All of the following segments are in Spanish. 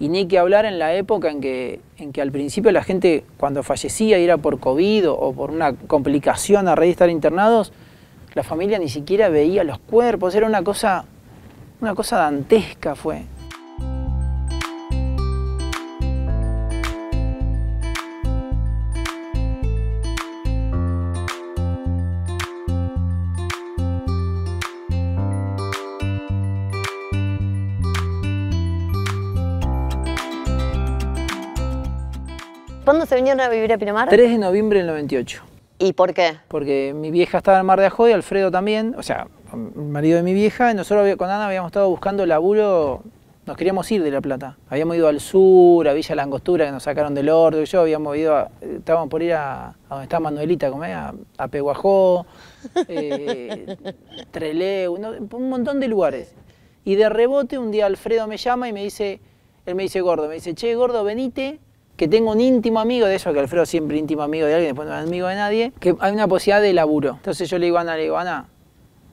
Y ni que hablar en la época en que, en que al principio la gente cuando fallecía y era por COVID o, por una complicación a raíz de estar internados, la familia ni siquiera veía los cuerpos, era una cosa, una cosa dantesca fue. se vinieron a vivir a Pinamar? 3 de noviembre del 98. ¿Y por qué? Porque mi vieja estaba en Mar de y Alfredo también, o sea, el marido de mi vieja, y nosotros con Ana habíamos estado buscando laburo, nos queríamos ir de La Plata. Habíamos ido al sur, a Villa Langostura, que nos sacaron del orto, y yo habíamos ido, a, estábamos por ir a, donde está Manuelita, como a, a Peguajó, eh, Treleu, un montón de lugares. Y de rebote un día Alfredo me llama y me dice, él me dice gordo, me dice, che gordo, venite, que tengo un íntimo amigo, de eso que Alfredo siempre íntimo amigo de alguien, después no es amigo de nadie, que hay una posibilidad de laburo. Entonces yo le digo a Ana, le digo, Ana,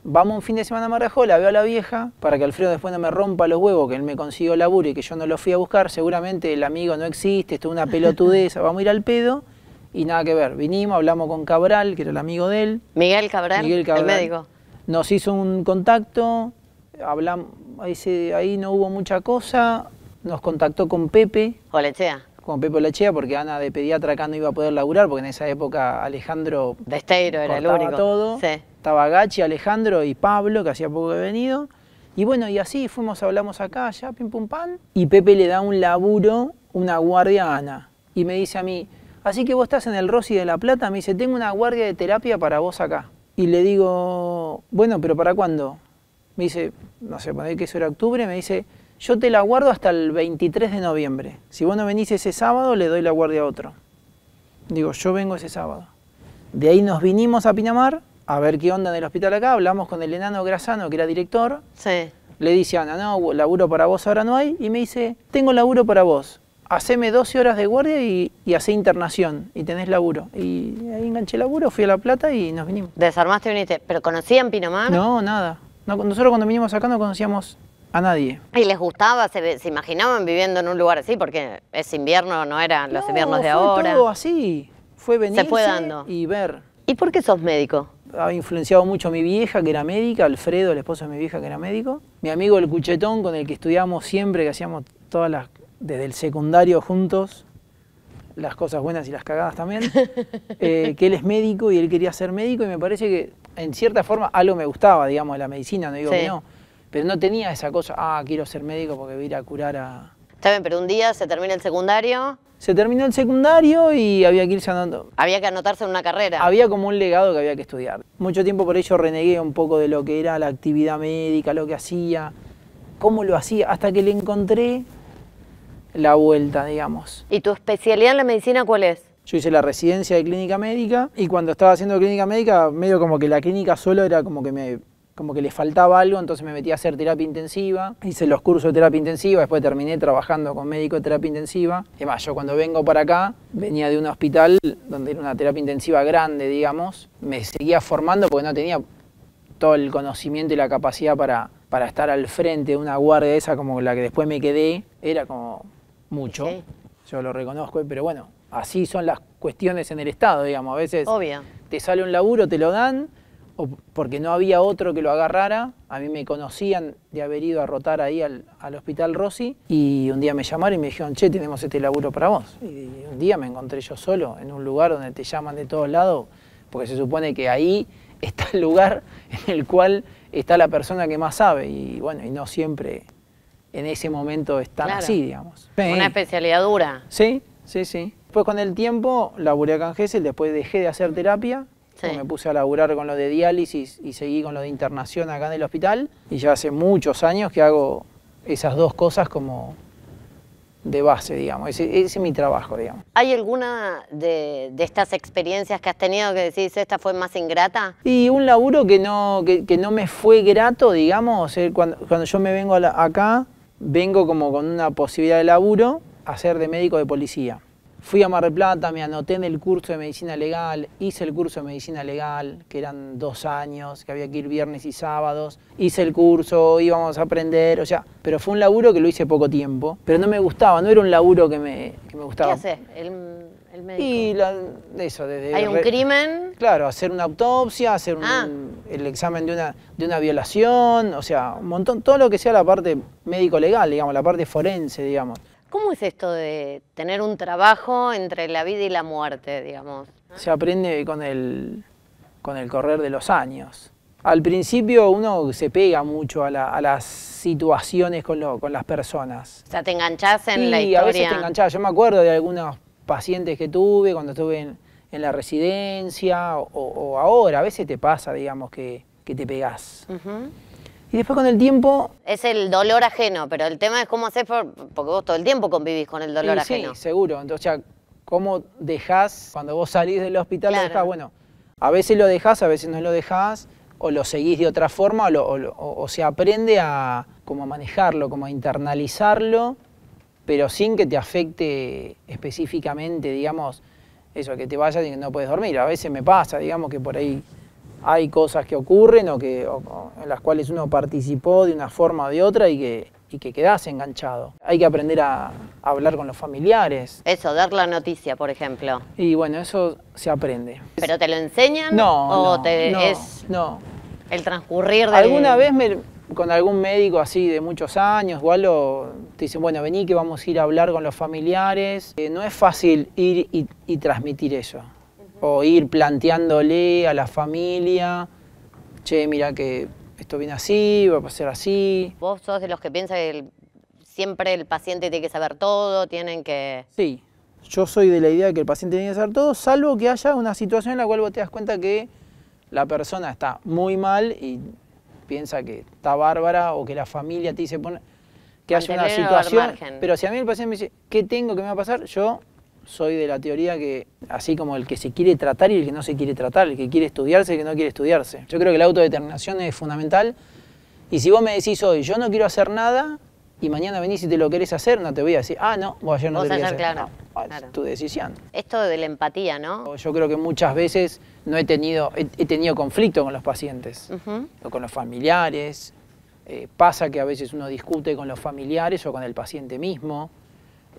vamos un fin de semana a Marajola, veo a la vieja, para que Alfredo después no me rompa los huevos, que él me consiguió laburo y que yo no lo fui a buscar, seguramente el amigo no existe, esto es una pelotudeza, vamos a ir al pedo y nada que ver. Vinimos, hablamos con Cabral, que era el amigo de él. Miguel Cabral, el médico. Nos hizo un contacto, hablamos, ahí, no hubo mucha cosa, nos contactó con Pepe. Olechea con Pepe Lachea porque Ana de pediatra acá no iba a poder laburar porque en esa época Alejandro... estero era el único. todo. Estaba Gachi, Alejandro y Pablo, que hacía poco que venido. Y bueno, y así fuimos, hablamos acá, ya pim pum pan. Y Pepe le da un laburo, una guardia a Ana. Y me dice a mí, así que vos estás en el Rossi de La Plata. Me dice, tengo una guardia de terapia para vos acá. Y le digo, bueno, pero ¿para cuándo? Me dice, no sé, poner que eso era octubre. Me dice, yo te la guardo hasta el 23 de noviembre. Si vos no venís ese sábado, le doy la guardia a otro. Digo, yo vengo ese sábado. De ahí nos vinimos a Pinamar a ver qué onda en el hospital acá. Hablamos con el enano Grasano, que era director. Sí. Le dice Ana, no, laburo para vos ahora no hay. Y me dice, tengo laburo para vos. Haceme 12 horas de guardia y, y hacé internación y tenés laburo. Y ahí enganché laburo, fui a La Plata y nos vinimos. Desarmaste y viniste. ¿Pero conocían Pinamar? No, nada. nosotros cuando vinimos acá no conocíamos a nadie. Y les gustaba, se, imaginaban viviendo en un lugar así, porque ese invierno, no eran los inviernos de ahora. Todo así. Fue venir fue dando. y ver. ¿Y por qué sos médico? Ha influenciado mucho mi vieja, que era médica, Alfredo, el esposo de mi vieja, que era médico. Mi amigo el Cuchetón, con el que estudiamos siempre, que hacíamos todas las, desde el secundario juntos, las cosas buenas y las cagadas también, eh, que él es médico y él quería ser médico y me parece que en cierta forma algo me gustaba, digamos, de la medicina, no digo que no pero no tenía esa cosa, ah, quiero ser médico porque voy a ir a curar a... Está bien, pero un día se termina el secundario. Se terminó el secundario y había que irse andando. Había que anotarse en una carrera. Había como un legado que había que estudiar. Mucho tiempo por ello renegué un poco de lo que era la actividad médica, lo que hacía, cómo lo hacía, hasta que le encontré la vuelta, digamos. ¿Y tu especialidad en la medicina cuál es? Yo hice la residencia de clínica médica y cuando estaba haciendo clínica médica, medio como que la clínica solo era como que me como que le faltaba algo, entonces me metí a hacer terapia intensiva, hice los cursos de terapia intensiva, después terminé trabajando con médico de terapia intensiva. Es más, yo cuando vengo para acá, venía de un hospital donde era una terapia intensiva grande, digamos, me seguía formando porque no tenía todo el conocimiento y la capacidad para, estar al frente de una guardia esa como la que después me quedé, era como mucho, yo lo reconozco, pero bueno, así son las cuestiones en el Estado, digamos, a veces te sale un laburo, te lo dan, porque no había otro que lo agarrara. A mí me conocían de haber ido a rotar ahí al, hospital Rossi y un día me llamaron y me dijeron, che, tenemos este laburo para vos. Y un día me encontré yo solo en un lugar donde te llaman de todos lados, porque se supone que ahí está el lugar en el cual está la persona que más sabe y bueno, y no siempre en ese momento están así, digamos. Una especialidad dura. Sí, sí, sí. Después con el tiempo laburé acá en Gesell, después dejé de hacer terapia me puse a laburar con lo de diálisis y seguí con lo de internación acá en el hospital. Y ya hace muchos años que hago esas dos cosas como de base, digamos. Ese, es mi trabajo, digamos. ¿Hay alguna de, estas experiencias que has tenido que decís, esta fue más ingrata? Y un laburo que no, no me fue grato, digamos. Cuando, yo me vengo acá, vengo como con una posibilidad de laburo, a ser de médico de policía. Fui a Mar del Plata, me anoté en el curso de medicina legal, hice el curso de medicina legal, que eran dos años, que había que ir viernes y sábados, hice el curso, íbamos a aprender, o sea, pero fue un laburo que lo hice poco tiempo, pero no me gustaba, no era un laburo que me, que me gustaba. ¿Qué hace El, médico. Y la, eso, desde... ¿Hay un crimen? Claro, hacer una autopsia, hacer ah. el examen de una, de una violación, o sea, un montón, todo lo que sea la parte médico-legal, digamos, la parte forense, digamos. ¿Cómo es esto de tener un trabajo entre la vida y la muerte, digamos? Se aprende con el, con el correr de los años. Al principio uno se pega mucho a, las situaciones con, las personas. O sea, te enganchás en la historia. a veces te enganchás. Yo me acuerdo de algunos pacientes que tuve cuando estuve en, la residencia o, ahora. A veces te pasa, digamos, que, te pegás. Y después con el tiempo... Es el dolor ajeno, pero el tema es cómo haces, porque vos todo el tiempo convivís con el dolor ajeno. Sí, seguro. Entonces, o sea, ¿cómo dejás, cuando vos salís del hospital, Bueno, a veces lo dejás, a veces no lo dejás, o lo seguís de otra forma, o, se aprende a como manejarlo, como a internalizarlo, pero sin que te afecte específicamente, digamos, eso, que te vayas y no puedes dormir. A veces me pasa, digamos, que por ahí hay cosas que ocurren o que, en las cuales uno participó de una forma o de otra y que, y que quedás enganchado. Hay que aprender a, hablar con los familiares. Eso, dar la noticia, por ejemplo. Y bueno, eso se aprende. ¿Pero te lo enseñan? No. ¿O no, es el transcurrir de.? Alguna vez con algún médico así de muchos años o algo, te dicen, bueno, vení que vamos a ir a hablar con los familiares. Eh, no es fácil ir y transmitir eso o ir planteándole a la familia, che, mira que esto viene así, va a pasar así. ¿Vos sos de los que piensa que siempre el paciente tiene que saber todo, tienen que...? Sí, yo soy de la idea de que el paciente tiene que saber todo, salvo que haya una situación en la cual vos te das cuenta que la persona está muy mal y piensa que está bárbara o que la familia te dice... Pone, que haya una situación, pero si a mí el paciente me dice, ¿qué tengo que me va a pasar? Yo soy de la teoría que, así como el que se quiere tratar y el que no se quiere tratar, el que quiere estudiarse y el que no quiere estudiarse. Yo creo que la autodeterminación es fundamental. Y si vos me decís hoy, yo no quiero hacer nada, y mañana venís y te lo querés hacer, no te voy a decir, ah, no, vos ayer no hacer. Claro, Es tu decisión. Esto de la empatía, ¿no? Yo creo que muchas veces no he tenido, he, tenido conflicto con los pacientes, o con los familiares. Eh, pasa que a veces uno discute con los familiares o con el paciente mismo.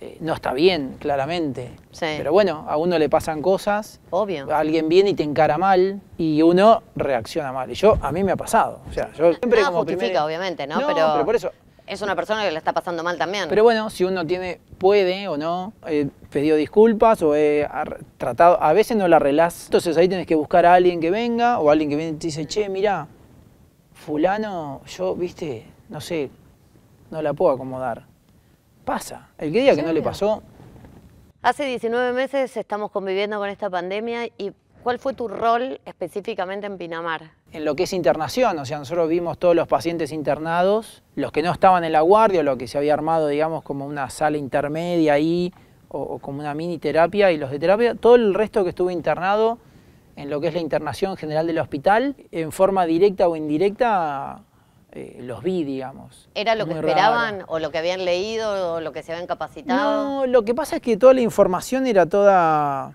Eh, no está bien, claramente. Pero bueno, a uno le pasan cosas. Obvio. Alguien viene y te encara mal y uno reacciona mal. Y yo, a mí me ha pasado. O sea, yo siempre no, justifica, obviamente, ¿no? pero, por eso. Es una persona que le está pasando mal también. Pero bueno, si uno tiene, puede o no, He eh, pedido disculpas o he eh, tratado, a veces no la relás. Entonces ahí tenés que buscar a alguien que venga o alguien que viene y te dice, che, mira fulano, yo, viste, no sé, no la puedo acomodar pasa. El que diga que no le pasó... Hace 19 meses estamos conviviendo con esta pandemia y ¿cuál fue tu rol específicamente en Pinamar? En lo que es internación, o sea, nosotros vimos todos los pacientes internados, los que no estaban en la guardia, lo que se había armado, digamos, como una sala intermedia ahí, o como una mini terapia, y los de terapia, todo el resto que estuvo internado en lo que es la internación general del hospital, en forma directa o indirecta, eh, los vi, digamos. ¿Era lo que esperaban o lo que habían leído o lo que se habían capacitado? No, lo que pasa es que toda la información era toda...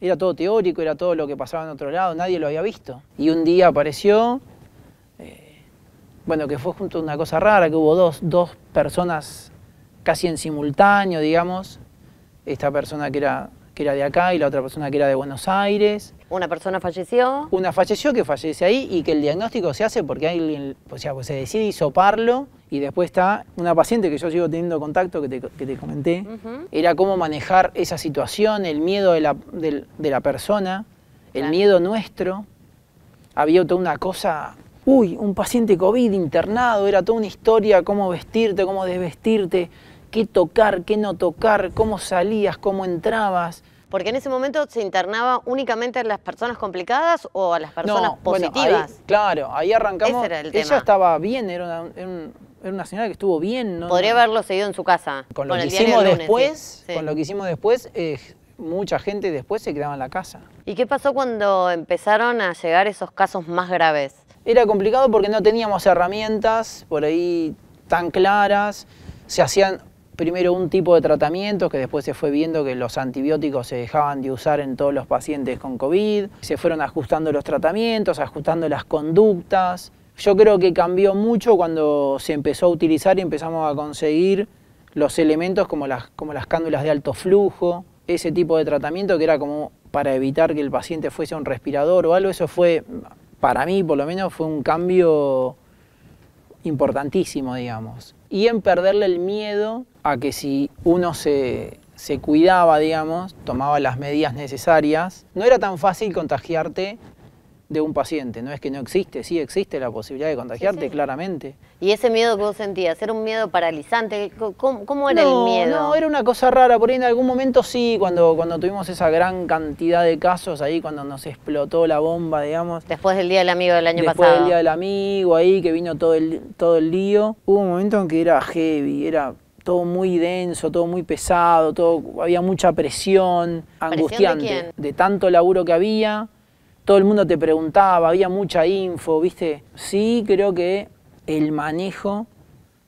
Era todo teórico, era todo lo que pasaba en otro lado, nadie lo había visto. Y un día apareció, eh, bueno, que fue junto a una cosa rara, que hubo dos, dos personas casi en simultáneo, digamos. Esta persona que era que era de acá, y la otra persona que era de Buenos Aires. Una persona falleció. Una falleció que fallece ahí y que el diagnóstico se hace porque alguien, pues se decide soparlo y después está una paciente que yo sigo teniendo contacto, que te, comenté, era cómo manejar esa situación, el miedo de la, persona, el miedo nuestro. Había toda una cosa, uy, un paciente COVID internado, era toda una historia, cómo vestirte, cómo desvestirte, qué tocar, qué no tocar, cómo salías, cómo entrabas. Porque en ese momento se internaba únicamente a las personas complicadas o a las personas positivas. claro, ahí arrancamos. Ese Ella estaba bien, era una, señora que estuvo bien. ¿no? Podría haberlo seguido en su casa. Con lo, que, hicimos después, con lo que hicimos después, mucha gente después se quedaba en la casa. ¿Y qué pasó cuando empezaron a llegar esos casos más graves? Era complicado porque no teníamos herramientas por ahí tan claras. Se hacían primero un tipo de tratamiento que después se fue viendo que los antibióticos se dejaban de usar en todos los pacientes con COVID, se fueron ajustando los tratamientos, ajustando las conductas. Yo creo que cambió mucho cuando se empezó a utilizar y empezamos a conseguir los elementos como las, como las cándulas de alto flujo, ese tipo de tratamiento que era como para evitar que el paciente fuese un respirador o algo, eso fue, para mí por lo menos, fue un cambio importantísimo, digamos y en perderle el miedo a que si uno se, se cuidaba, digamos, tomaba las medidas necesarias, no era tan fácil contagiarte de un paciente. No es que no existe, sí existe la posibilidad de contagiarte, claramente. ¿Y ese miedo que vos sentías? ¿Era un miedo paralizante? ¿Cómo, era el miedo? No, era una cosa rara. Por ahí en algún momento sí, cuando, cuando tuvimos esa gran cantidad de casos ahí, cuando nos explotó la bomba, digamos. Después del Día del Amigo del año pasado. Después del Día del Amigo, ahí que vino todo el, todo el lío. Hubo un momento en que era heavy, era todo muy denso, todo muy pesado, todo, había mucha presión, angustiante de tanto laburo que había todo el mundo te preguntaba, había mucha info, ¿viste? Sí, creo que el manejo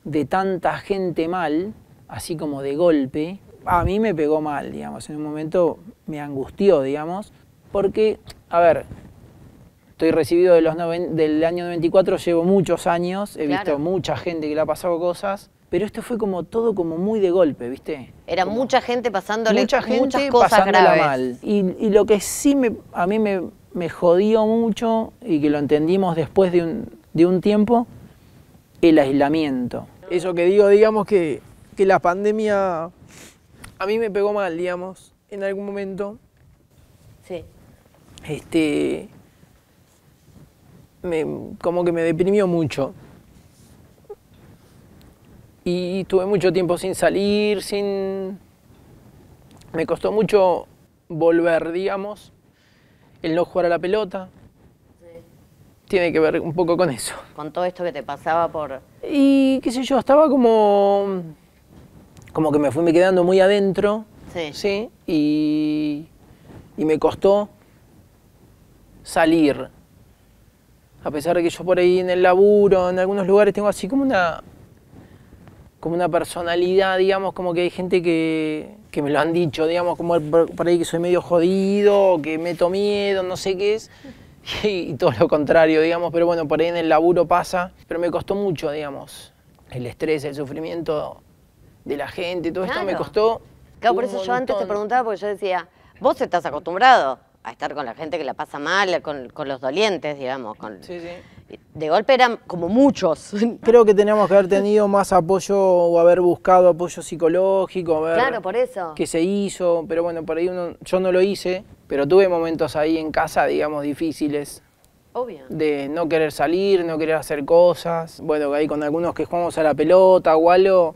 de tanta gente mal, así como de golpe, a mí me pegó mal, digamos, en un momento me angustió, digamos, porque, a ver, estoy recibido de los del año 94, llevo muchos años, he visto mucha gente que le ha pasado cosas, pero esto fue como todo como muy de golpe, ¿viste? Era mucha gente pasándole mucha gente muchas cosas mal. Y, y, lo que sí me, a mí me, me jodió mucho y que lo entendimos después de un, de un tiempo, el aislamiento. Eso que digo, digamos que, la pandemia a mí me pegó mal, digamos, en algún momento. Sí. Este. como que me deprimió mucho. Y tuve mucho tiempo sin salir, sin. Me costó mucho volver, digamos el no jugar a la pelota. Tiene que ver un poco con eso. Con todo esto que te pasaba por... Y qué sé yo, estaba como... Como que me fui me quedando muy adentro. Sí. ¿sí? Y, y me costó salir. A pesar de que yo por ahí en el laburo, en algunos lugares, tengo así como una como una personalidad, digamos, como que hay gente que, me lo han dicho, digamos, como por, ahí que soy medio jodido, que meto miedo, no sé qué es, y, todo lo contrario, digamos, pero bueno, por ahí en el laburo pasa, pero me costó mucho, digamos, el estrés, el sufrimiento de la gente, todo esto me costó. Claro, por eso yo antes te preguntaba, porque yo decía, vos estás acostumbrado, a estar con la gente que la pasa mal, con, los dolientes, digamos. Con, sí, sí. De golpe eran como muchos. Creo que teníamos que haber tenido más apoyo o haber buscado apoyo psicológico. claro, por eso. Que se hizo, pero bueno, por ahí uno, yo no lo hice, pero tuve momentos ahí en casa, digamos, difíciles. Obvio. De no querer salir, no querer hacer cosas. Bueno, ahí con algunos que jugamos a la pelota o algo,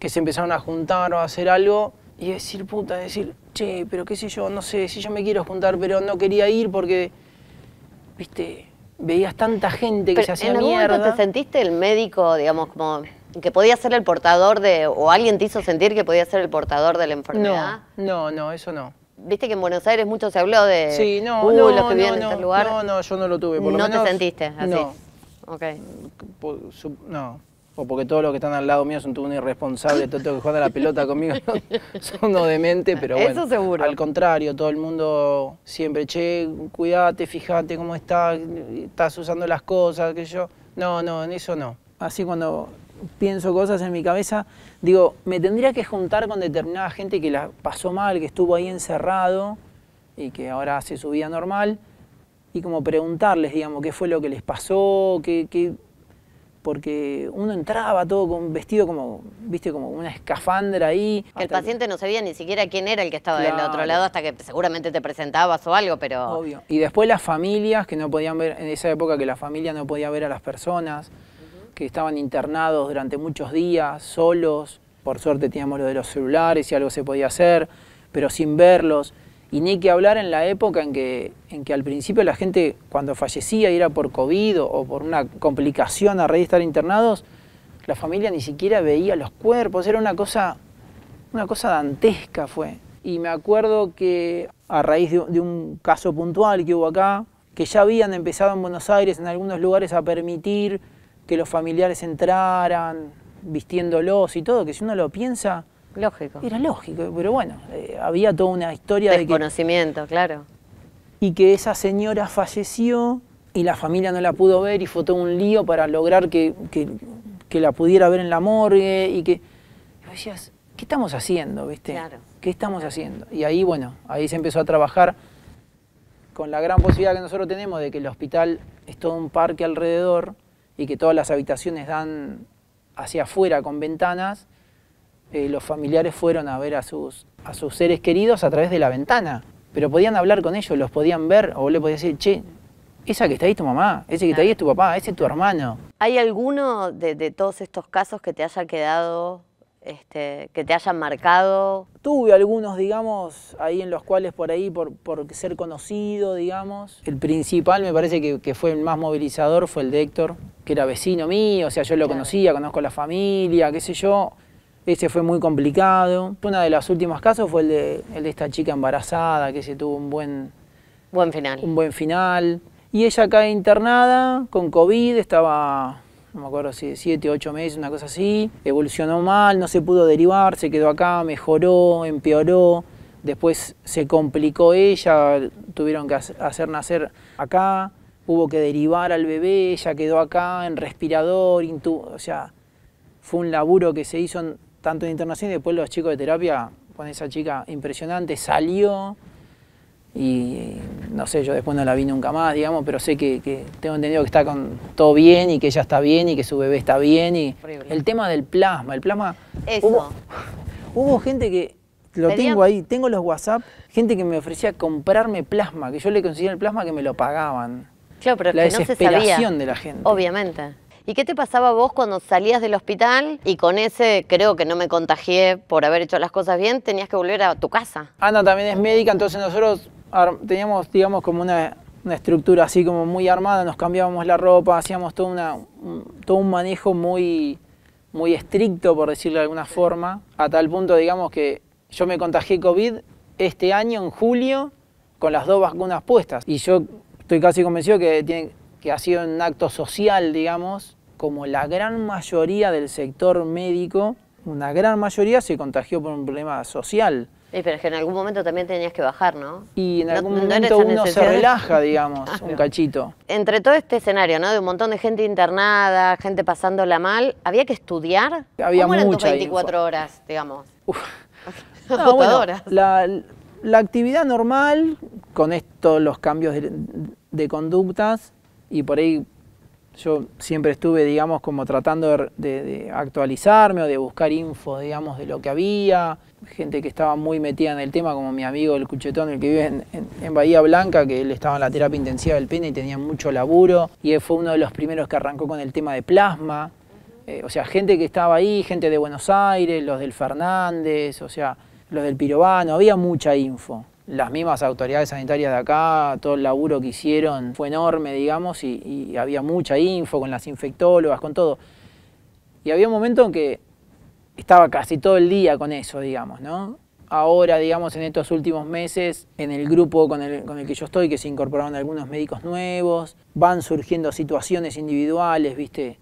que se empezaron a juntar o a hacer algo y decir, puta, decir, che, pero qué sé yo, no sé, si yo me quiero juntar, pero no quería ir porque, viste, veías tanta gente que se hacía ¿en algún Momento te sentiste el médico, digamos, como que podía ser el portador de, o alguien te hizo sentir que podía ser el portador de la enfermedad? No, no, no eso no. Viste que en Buenos Aires mucho se habló de sí, no, uh, no, los que vivían no, este lugar. No, no, yo no lo tuve, por lo no menos. No te sentiste así. No. Okay. No o porque todos los que están al lado mío son todos irresponsables, todos los que juegan a la pelota conmigo son unos pero bueno. seguro. Al contrario, todo el mundo siempre, che, cuídate, fíjate cómo estás, estás usando las cosas, que yo. No, no, en eso no. Así cuando pienso cosas en mi cabeza, digo, me tendría que juntar con determinada gente que la pasó mal, que estuvo ahí encerrado y que ahora hace su vida normal, y como preguntarles, digamos, qué fue lo que les pasó, qué porque uno entraba todo con, vestido como, viste, como una escafandra ahí. el paciente no sabía ni siquiera quién era el que estaba del otro lado hasta que seguramente te presentabas o algo, pero... Obvio. Y después las familias que no podían ver, en esa época que la familia no podía ver a las personas, que estaban internados durante muchos días, solos, por suerte teníamos lo de los celulares y algo se podía hacer, pero sin verlos. Y ni que hablar en la época en que, en que al principio la gente cuando fallecía y era por COVID o, por una complicación a raíz de estar internados, la familia ni siquiera veía los cuerpos, era una cosa, una cosa dantesca fue. Y me acuerdo que a raíz de, de un caso puntual que hubo acá, que ya habían empezado en Buenos Aires en algunos lugares a permitir que los familiares entraran vistiéndolos y todo, que si uno lo piensa, Lógico. Era lógico, pero bueno, eh, había toda una historia de... conocimiento, claro. Y que esa señora falleció y la familia no la pudo ver y fue todo un lío para lograr que, la pudiera ver en la morgue y que... ¿qué estamos haciendo, viste? Claro. ¿Qué estamos haciendo? Y ahí, bueno, ahí se empezó a trabajar con la gran posibilidad que nosotros tenemos de que el hospital es todo un parque alrededor y que todas las habitaciones dan hacia afuera con ventanas, eh, los familiares fueron a ver a sus, a sus seres queridos a través de la ventana, pero podían hablar con ellos, los podían ver o le podían decir, che, esa que está ahí es tu mamá, ese que está ahí es tu papá, ese es tu hermano. ¿Hay alguno de, todos estos casos que te haya quedado, este, que te hayan marcado? Tuve algunos, digamos, ahí en los cuales por ahí, por, por ser conocido, digamos. El principal, me parece que, fue el más movilizador, fue el de Héctor, que era vecino mío, o sea, yo lo conocía, conozco la familia, qué sé yo. Ese fue muy complicado. Uno de los últimos casos fue el de, esta chica embarazada que se tuvo un buen, buen final. Un buen final. Y ella acá internada con COVID, estaba, no me acuerdo si 7, ocho meses, una cosa así. Evolucionó mal, no se pudo derivar, se quedó acá, mejoró, empeoró. Después se complicó ella, tuvieron que hacer nacer acá, hubo que derivar al bebé, ella quedó acá en respirador, o sea, fue un laburo que se hizo tanto en internación y después los chicos de terapia, con esa chica impresionante, salió y no sé, yo después no la vi nunca más, digamos, pero sé que, tengo entendido que está con todo bien y que ella está bien y que su bebé está bien y el tema del plasma, el plasma Hubo, gente que lo tengo ahí, tengo los WhatsApp, gente que me ofrecía comprarme plasma, que yo le conseguía el plasma que me lo pagaban. Claro, pero la que desesperación no se sabía. de la gente. Obviamente. ¿Y qué te pasaba vos cuando salías del hospital y con ese, creo que no me contagié por haber hecho las cosas bien, tenías que volver a tu casa? Ana ah, también es médica, entonces nosotros teníamos, digamos, como una, estructura así como muy armada, nos cambiábamos la ropa, hacíamos todo, un, todo un manejo muy, muy estricto, por decirlo de alguna forma, a tal punto, digamos, que yo me contagié COVID este año, en julio, con las dos vacunas puestas. Y yo estoy casi convencido que, tiene, que ha sido un acto social, digamos, como la gran mayoría del sector médico, una gran mayoría se contagió por un problema social. pero es que en algún momento también tenías que bajar, ¿no? Y en algún momento uno se relaja, digamos, un cachito. Entre todo este escenario, ¿no? De un montón de gente internada, gente pasándola mal, ¿había que estudiar? Había ¿Cómo eran 24 horas, digamos? Uf. No, la, la, actividad normal, con esto, los cambios de conductas, y por ahí yo siempre estuve, digamos, como tratando de, actualizarme o de buscar info, digamos, de lo que había. Gente que estaba muy metida en el tema, como mi amigo el Cuchetón, el que vive en, Bahía Blanca, que él estaba en la terapia intensiva del pene y tenía mucho laburo. Y él fue uno de los primeros que arrancó con el tema de plasma. Eh, o sea, gente que estaba ahí, gente de Buenos Aires, los del Fernández, o sea, los del Pirobano, había mucha info las mismas autoridades sanitarias de acá, todo el laburo que hicieron fue enorme, digamos, y, había mucha info con las infectólogas, con todo. Y había un momento en que estaba casi todo el día con eso, digamos, ¿no? Ahora, digamos, en estos últimos meses, en el grupo con el, con el que yo estoy, que se incorporaron algunos médicos nuevos, van surgiendo situaciones individuales, ¿viste?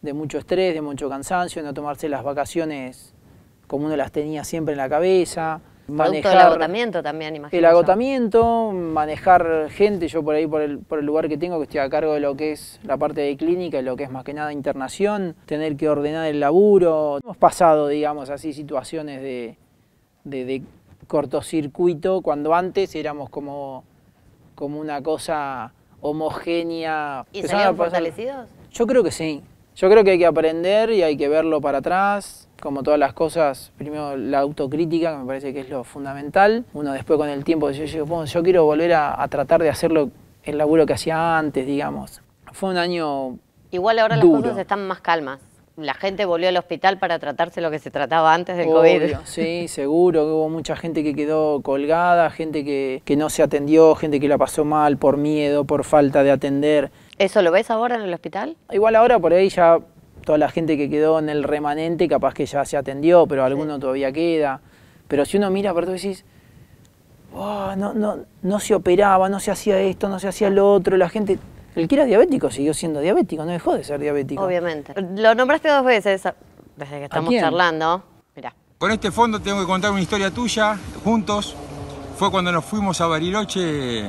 De mucho estrés, de mucho cansancio, no tomarse las vacaciones como uno las tenía siempre en la cabeza agotamiento también, El agotamiento, manejar gente, yo por ahí, por el, lugar que tengo, que estoy a cargo de lo que es la parte de clínica y lo que es más que nada internación, tener que ordenar el laburo. Hemos pasado, digamos así, situaciones de, cortocircuito cuando antes éramos como, como una cosa homogénea. ¿Y salieron fortalecidos? Yo creo que sí. Yo creo que hay que aprender y hay que verlo para atrás, como todas las cosas, primero la autocrítica, que me parece que es lo fundamental. Uno después con el tiempo, yo, yo, bueno, yo quiero volver a, tratar de hacer el laburo que hacía antes, digamos. Fue un año Igual ahora las cosas están más calmas. La gente volvió al hospital para tratarse lo que se trataba antes del COVID. Sí, seguro hubo mucha gente que quedó colgada, gente que, que no se atendió, gente que la pasó mal por miedo, por falta de atender. ¿Eso lo ves ahora en el hospital? Igual ahora por ahí ya toda la gente que quedó en el remanente capaz que ya se atendió, pero alguno todavía queda. Pero si uno mira, pero tú decís, no, no, no se operaba, no se hacía esto, no se hacía lo otro, la gente... El que era diabético siguió siendo diabético, no dejó de ser diabético. Obviamente. Lo nombraste dos veces desde que estamos charlando. Mirá. Con este fondo tengo que contar una historia tuya, juntos. Fue cuando nos fuimos a Bariloche,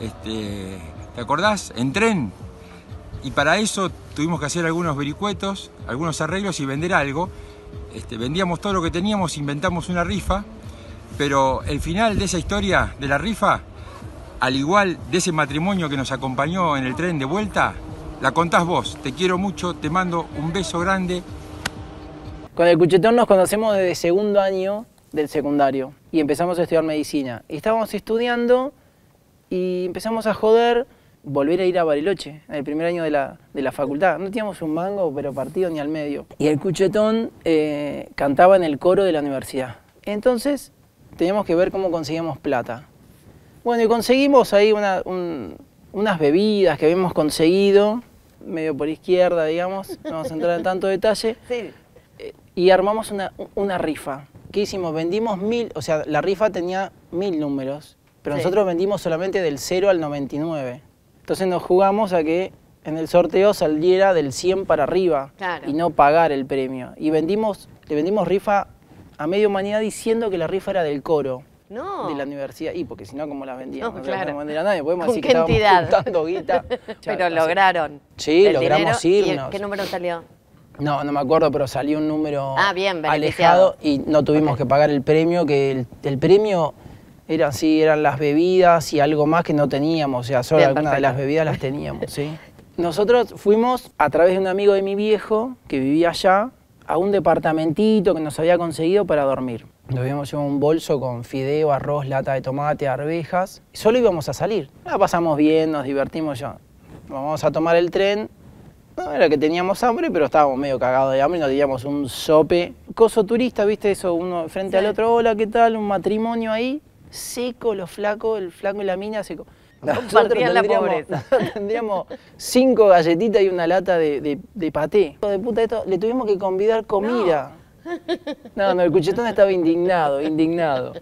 este, ¿te acordás? En tren. Y para eso tuvimos que hacer algunos vericuetos, algunos arreglos y vender algo. Este, vendíamos todo lo que teníamos, inventamos una rifa, pero el final de esa historia de la rifa, al igual de ese matrimonio que nos acompañó en el tren de vuelta, la contás vos. Te quiero mucho, te mando un beso grande. Con el cuchetón nos conocemos desde segundo año del secundario y empezamos a estudiar medicina. Estábamos estudiando y empezamos a joder volver a ir a Bariloche, en el primer año de la, facultad. No teníamos un mango, pero partido ni al medio. Y el cuchetón eh, cantaba en el coro de la universidad. Entonces teníamos que ver cómo conseguíamos plata. Bueno, y conseguimos ahí unas bebidas que habíamos conseguido, medio por izquierda, digamos, no vamos a entrar en tanto detalle. Eh, y armamos una, rifa. ¿Qué hicimos? Vendimos mil, o sea, la rifa tenía mil números, pero nosotros vendimos solamente del 0 al 99. Entonces nos jugamos a que en el sorteo saliera del 100 para arriba y no pagar el premio. Y vendimos, le vendimos rifa a medio humanidad diciendo que la rifa era del coro. De la universidad. Y porque si no, ¿cómo la vendíamos? No, claro. No a nadie. Podemos decir que estábamos guita. pero lograron. Sí, logramos irnos. ¿Qué número salió? No, no me acuerdo, pero salió un número ah, alejado y no tuvimos que pagar el premio, que el premio eran, sí, eran las bebidas y algo más que no teníamos, o sea, solo algunas de las bebidas las teníamos, ¿sí? Nosotros fuimos a través de un amigo de mi viejo que vivía allá a un departamentito que nos había conseguido para dormir. Nos habíamos llevado un bolso con fideo, arroz, lata de tomate, arvejas. solo íbamos a salir. La pasamos bien, nos divertimos ya. Vamos a tomar el tren. No era que teníamos hambre, pero estábamos medio cagados de hambre y nos teníamos un sope. Coso turista, viste eso, uno frente al otro, hola, ¿qué tal? Un matrimonio ahí seco los flacos, el flaco y la mina seco. Nosotros tendríamos, tendríamos cinco galletitas y una lata de, de, paté. De puta esto, le tuvimos que convidar comida. No. no, el cuchetón estaba indignado, indignado.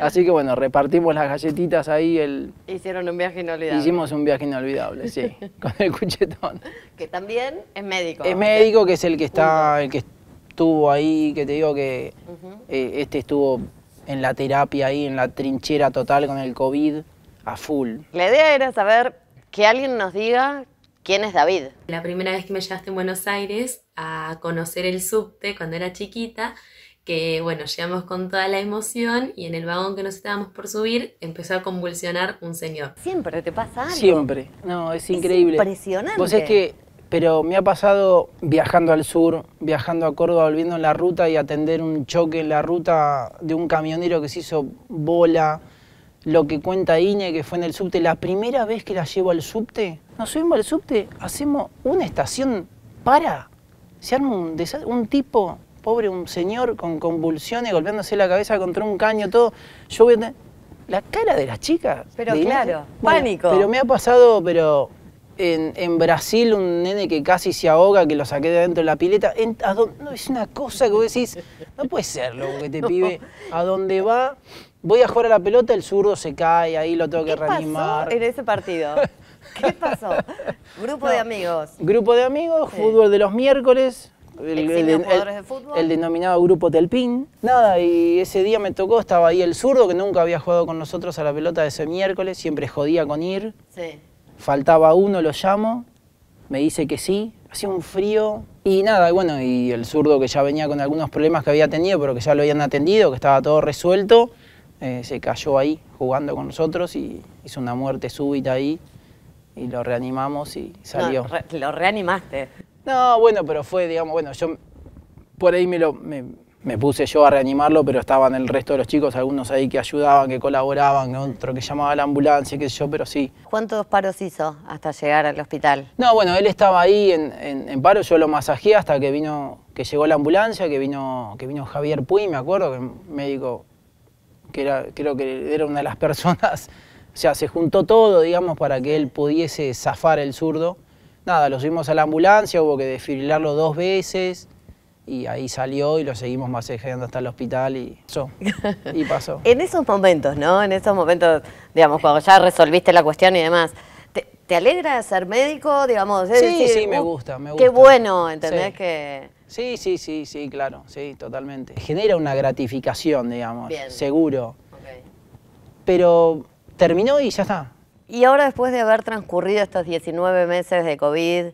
Así que bueno, repartimos las galletitas ahí. El... Hicieron un viaje inolvidable. Hicimos un viaje inolvidable, sí, con el cuchetón. Que también es médico. Es médico, que es el que está, el que estuvo ahí, que te digo que eh, este estuvo en la terapia ahí, en la trinchera total con el COVID, a full. La idea era saber que alguien nos diga quién es David. La primera vez que me llevaste en Buenos Aires a conocer el subte cuando era chiquita, que bueno, llegamos con toda la emoción y en el vagón que nos estábamos por subir empezó a convulsionar un señor. Siempre te pasa algo. Siempre. No, es increíble. impresionante. Vos es que pero me ha pasado viajando al sur, viajando a Córdoba, volviendo en la ruta y atender un choque en la ruta de un camionero que se hizo bola, lo que cuenta Ine, que fue en el subte. La primera vez que la llevo al subte, nos subimos al subte, hacemos una estación para. Se arma un, tipo, pobre, un señor con convulsiones, golpeándose la cabeza contra un caño, todo. Yo voy a la cara de las chicas. Pero claro, pánico. Pero me ha pasado, pero en, Brasil un nene que casi se ahoga, que lo saqué de dentro de la pileta. no, es una cosa que vos decís, no puede ser lo que te pibe. A dónde va, voy a jugar a la pelota, el zurdo se cae, ahí lo tengo que reanimar. en ese partido? ¿Qué pasó? Grupo de amigos. Grupo de amigos, fútbol de los miércoles. El, denominado grupo Telpin. Nada, y ese día me tocó, estaba ahí el zurdo, que nunca había jugado con nosotros a la pelota ese miércoles, siempre jodía con ir. Sí. Faltaba uno, lo llamo, me dice que sí, hacía un frío. Y nada, bueno, y el zurdo que ya venía con algunos problemas que había tenido, pero que ya lo habían atendido, que estaba todo resuelto, eh, se cayó ahí jugando con nosotros y hizo una muerte súbita ahí. Y lo reanimamos y salió. lo reanimaste. No, bueno, pero fue, digamos, bueno, yo por ahí me lo, me, me puse yo a reanimarlo, pero estaban el resto de los chicos, algunos ahí que ayudaban, que colaboraban, otro que llamaba a la ambulancia, qué sé yo, pero sí. ¿Cuántos paros hizo hasta llegar al hospital? No, bueno, él estaba ahí en, paro, yo lo masajeé hasta que vino, que llegó la ambulancia, que vino, que vino Javier Puy, me acuerdo, que médico, que era, creo que era una de las personas, o sea, se juntó todo, digamos, para que él pudiese zafar el zurdo. Nada, lo subimos a la ambulancia, hubo que desfilarlo dos veces, y ahí salió y lo seguimos masajeando hasta el hospital y pasó. Y pasó. en esos momentos, ¿no? En esos momentos, digamos, cuando ya resolviste la cuestión y demás, ¿te, alegra ser médico, digamos? sí, sí, me uh, gusta, me gusta. Qué bueno, ¿entendés? Que... Sí, sí, sí, sí, claro, sí, totalmente. Genera una gratificación, digamos, seguro. Pero terminó y ya está. Y ahora después de haber transcurrido estos 19 meses de COVID,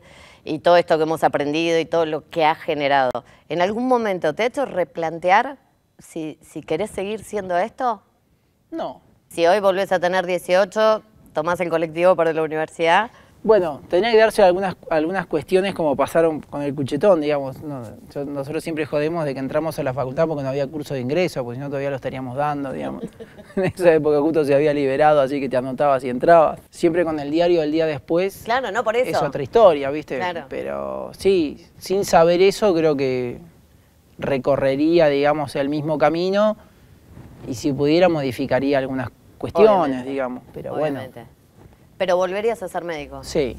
y todo esto que hemos aprendido y todo lo que ha generado, ¿en algún momento te ha hecho replantear si, si querés seguir siendo esto? No. Si hoy volvés a tener 18, tomás el colectivo para la universidad, bueno, tenía que darse algunas, algunas cuestiones como pasaron con el cuchetón, digamos. nosotros siempre jodemos de que entramos a la facultad porque no había curso de ingreso, porque si no todavía lo estaríamos dando, digamos. en esa época justo se había liberado, así que te anotabas y entrabas. Siempre con el diario del día después. Claro, no por eso. Es otra historia, ¿viste? Claro. Pero sí, sin saber eso creo que recorrería, digamos, el mismo camino y si pudiera modificaría algunas cuestiones, digamos. Pero bueno. Pero volverías a ser médico. Sí,